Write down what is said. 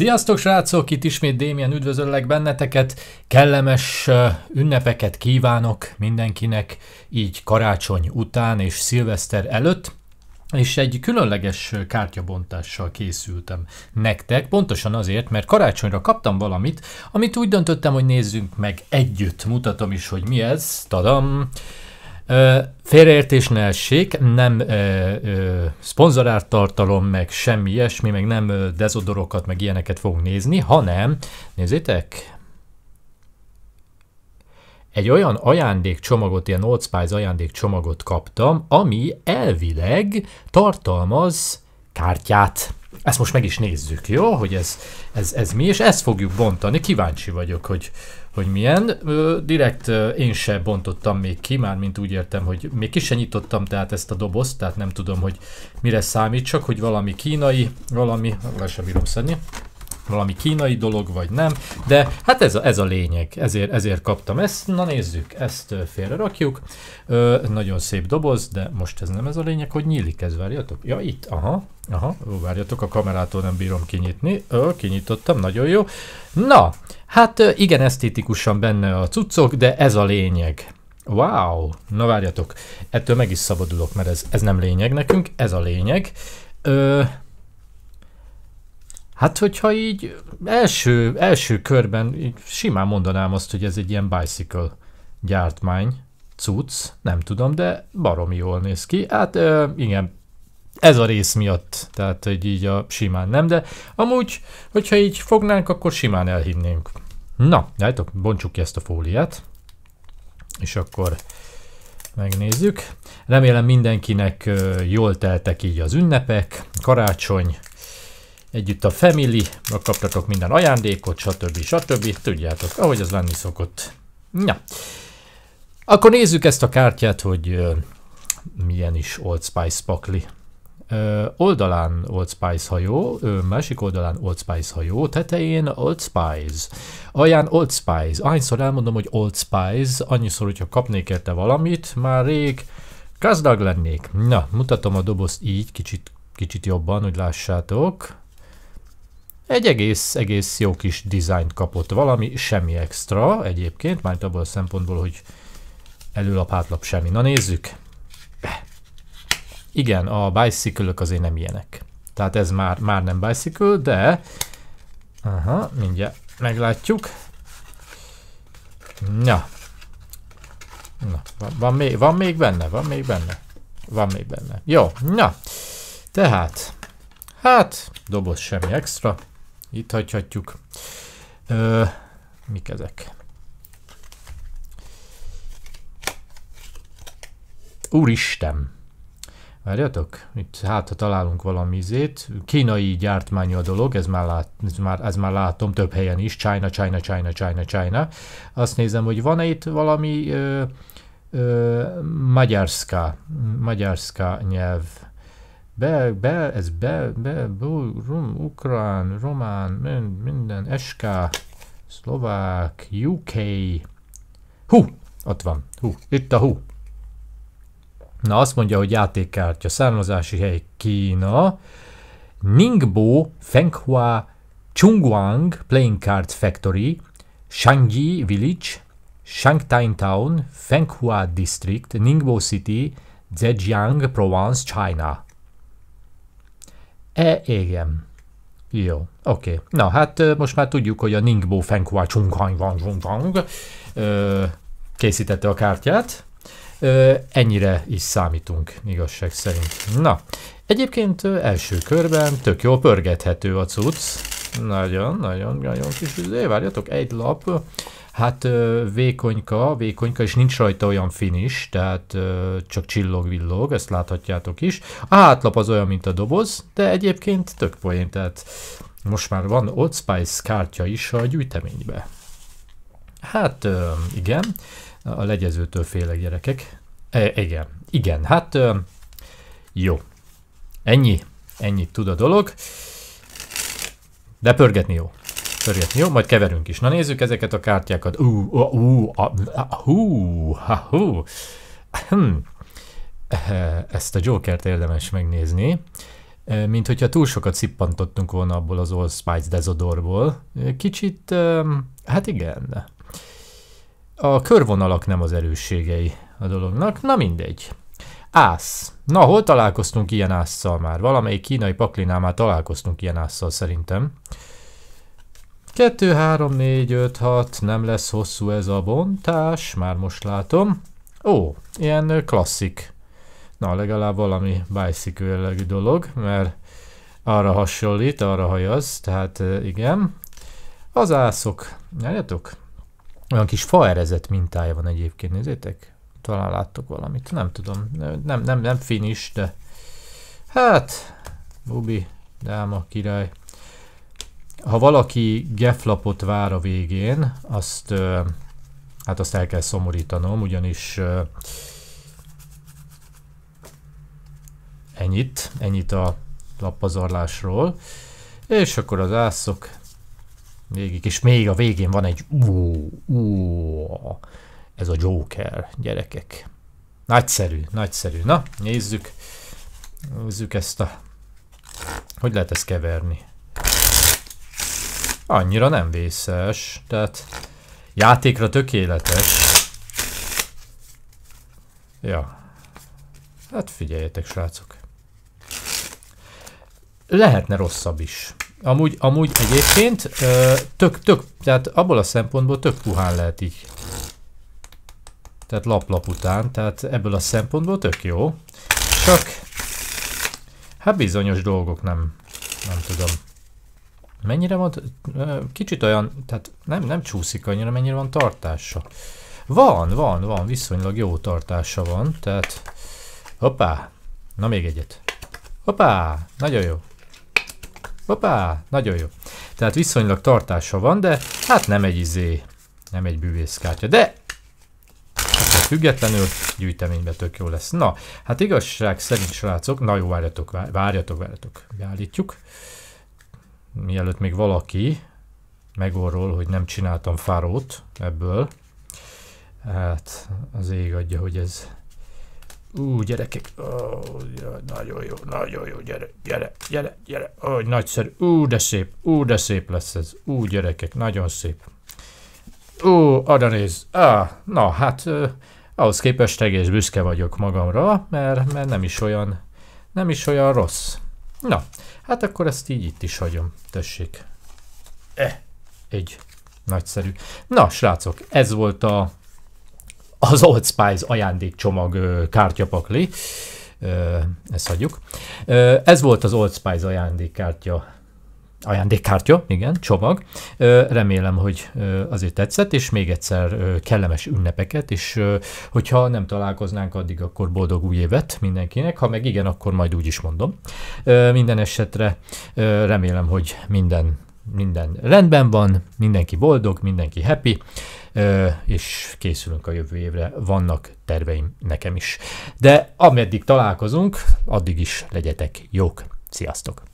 Sziasztok srácok, itt ismét Démien üdvözöllek benneteket, kellemes ünnepeket kívánok mindenkinek így karácsony után és szilveszter előtt, és egy különleges kártyabontással készültem nektek, pontosan azért, mert karácsonyra kaptam valamit, amit úgy döntöttem, hogy nézzünk meg együtt, mutatom is, hogy mi ez, tadam! Félreértés ne essék, nem ö, szponzorált tartalom, meg semmi ilyesmi, meg nem dezodorokat, meg ilyeneket fogunk nézni, hanem, nézzétek, egy olyan ajándékcsomagot, ilyen Old Spice ajándékcsomagot kaptam, ami elvileg tartalmaz kártyát. Ezt most meg is nézzük, jó? Hogy ez, ez, ez mi, és ezt fogjuk bontani. Kíváncsi vagyok, hogy, hogy milyen. Direkt én se bontottam még ki, már mint úgy értem, hogy még ki se nyitottam tehát ezt a dobozt, tehát nem tudom, hogy mire számít, csak hogy valami kínai, valami, le sem bírom szedni valami kínai dolog, vagy nem, de hát ez a, ez a lényeg, ezért, ezért kaptam ezt. Na nézzük, ezt félre rakjuk. Ö, nagyon szép doboz, de most ez nem ez a lényeg, hogy nyílik ez, várjatok? Ja, itt, aha, aha, ó, várjatok, a kamerától nem bírom kinyitni. Ö, kinyitottam, nagyon jó. Na, hát igen esztétikusan benne a cuccok, de ez a lényeg. Wow! Na várjatok, ettől meg is szabadulok, mert ez, ez nem lényeg nekünk, ez a lényeg. Ö, Hát, hogyha így első, első körben így simán mondanám azt, hogy ez egy ilyen bicycle gyártmány, cucc, nem tudom, de baromi jól néz ki. Hát ö, igen, ez a rész miatt, tehát hogy így a simán nem, de amúgy, hogyha így fognánk, akkor simán elhinnénk. Na, látok, bontsuk ki ezt a fóliát, és akkor megnézzük. Remélem mindenkinek jól teltek így az ünnepek, karácsony, együtt a family megkaptatok minden ajándékot, stb. stb. Tudjátok, ahogy az lenni szokott. Ja. Akkor nézzük ezt a kártyát, hogy uh, milyen is Old Spice pakli. Uh, oldalán Old Spice hajó, uh, másik oldalán Old Spice hajó, tetején Old Spice. Aján Old Spice. Annyiszor elmondom, hogy Old Spice, annyiszor, hogyha kapnék érte valamit, már rég gazdag lennék. Na, mutatom a dobozt így, kicsit, kicsit jobban, hogy lássátok egy egész, egész jó kis dizájnt kapott valami, semmi extra egyébként, már abban a szempontból, hogy előlap, hátlap semmi. Na nézzük. Igen, a bicycle azért nem ilyenek. Tehát ez már, már nem bicycle, de... Aha, mindjárt meglátjuk. Na. Na, van, van, még, van még benne, van még benne. Van még benne. Jó, na. Tehát, hát, doboz semmi extra. Itt hagyhatjuk. Ö, mik ezek? Úristen! Várjatok, itt hát ha találunk valami izét. Kínai gyártmányú a dolog, ez már, lát, ez, már, ez már látom több helyen is. China, China, China, China, China. Azt nézem, hogy van-e itt valami ö, ö, magyarszka, magyarszka nyelv bel, bel, ez bel, bel, bel rum, ukrán, román, mind, minden, SK, szlovák, UK. Hú, ott van, hú, itt a hú. Na azt mondja, hogy játékkártya, származási hely Kína, Ningbo, Fenghua, Chungwang Playing Card Factory, Shangji Village, Shangtain Town, Fenghua District, Ningbo City, Zhejiang, Province, China. E, igen. Jó, oké. Okay. Na, hát most már tudjuk, hogy a Ningbo van, Chunghang Wang készítette a kártyát. Ennyire is számítunk, igazság szerint. Na, egyébként első körben tök jól pörgethető a cucc. Nagyon, nagyon, nagyon kis. É, várjatok, egy lap. Hát vékonyka, vékonyka, és nincs rajta olyan finis, tehát csak csillog-villog, ezt láthatjátok is. A hátlap az olyan, mint a doboz, de egyébként tök poén, tehát most már van Old Spice kártya is a gyűjteménybe. Hát igen, a legyezőtől félek gyerekek. E, igen, igen, hát jó. Ennyi, ennyit tud a dolog, de pörgetni jó pörgetni. Jó, majd keverünk is. Na nézzük ezeket a kártyákat. Ú, ú, hú, hú. Hm. Eh, ezt a Jokert érdemes megnézni. Eh, mint hogyha túl sokat szippantottunk volna abból az old Spice dezodorból. Eh, kicsit, hát igen. A körvonalak nem az erősségei a dolognak. Na mindegy. Ász. Na, hol találkoztunk ilyen ásszal már? Valamelyik kínai paklinál már találkoztunk ilyen ásszal szerintem. 2, 3, 4, 5, 6, nem lesz hosszú ez a bontás, már most látom. Ó, ilyen klasszik. Na, legalább valami bicycle jellegű dolog, mert arra hasonlít, arra hajaz, tehát igen. Az ászok, látjátok? Olyan kis faerezett mintája van egyébként, nézzétek? Talán láttok valamit, nem tudom, nem, nem, nem finish, de hát, Bubi, dáma, király ha valaki geflapot vár a végén, azt, hát azt el kell szomorítanom, ugyanis ennyit, ennyit a lappazarlásról. És akkor az ászok végig, és még a végén van egy ú, ú, ez a Joker, gyerekek. Nagyszerű, nagyszerű. Na, nézzük, nézzük ezt a, hogy lehet ezt keverni. Annyira nem vészes, tehát játékra tökéletes. Ja. Hát figyeljetek, srácok. Lehetne rosszabb is. Amúgy, amúgy egyébként tök, tök, tehát abból a szempontból tök puhán lehet így. Tehát lap-lap után, tehát ebből a szempontból tök jó. Csak, hát bizonyos dolgok nem, nem tudom. Mennyire van, kicsit olyan, tehát nem, nem csúszik annyira, mennyire van tartása. Van, van, van, viszonylag jó tartása van, tehát hoppá, na még egyet. Hoppá, nagyon jó. Hoppá, nagyon jó. Tehát viszonylag tartása van, de hát nem egy izé, nem egy bűvészkártya, de függetlenül gyűjteménybe tök jó lesz. Na, hát igazság szerint srácok, na jó, várjatok, várjatok, várjatok, beállítjuk mielőtt még valaki megorról, hogy nem csináltam fárót ebből. Hát az ég adja, hogy ez... Ú, gyerekek, Ó, jaj, nagyon jó, nagyon jó, gyere, gyere, gyere, gyere, Ó, nagyszerű, ú, de szép, ú, de szép lesz ez, ú, gyerekek, nagyon szép. Ú, oda néz, ah, na hát, eh, ahhoz képest egész büszke vagyok magamra, mert, mert nem is olyan, nem is olyan rossz. Na, hát akkor ezt így itt is hagyom. Tessék. E, egy nagyszerű. Na, srácok, ez volt a, az Old Spice ajándékcsomag kártyapakli. Ezt hagyjuk. Ez volt az Old Spice ajándékkártya ajándékkártya, igen, csomag. Remélem, hogy azért tetszett, és még egyszer kellemes ünnepeket, és hogyha nem találkoznánk addig, akkor boldog új évet mindenkinek, ha meg igen, akkor majd úgy is mondom. Minden esetre remélem, hogy minden, minden rendben van, mindenki boldog, mindenki happy, és készülünk a jövő évre, vannak terveim nekem is. De ameddig találkozunk, addig is legyetek jók. Sziasztok!